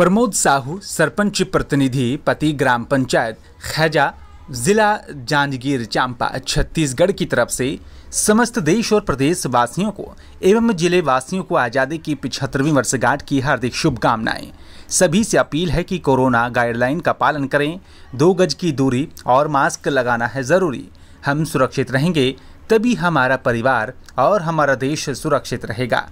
प्रमोद साहू सरपंच प्रतिनिधि पति ग्राम पंचायत खैजा जिला जांजगीर चांपा छत्तीसगढ़ की तरफ से समस्त देश और प्रदेश वासियों को एवं जिले वासियों को आज़ादी की पिछहत्तरवीं वर्षगांठ की हार्दिक शुभकामनाएं सभी से अपील है कि कोरोना गाइडलाइन का पालन करें दो गज की दूरी और मास्क लगाना है ज़रूरी हम सुरक्षित रहेंगे तभी हमारा परिवार और हमारा देश सुरक्षित रहेगा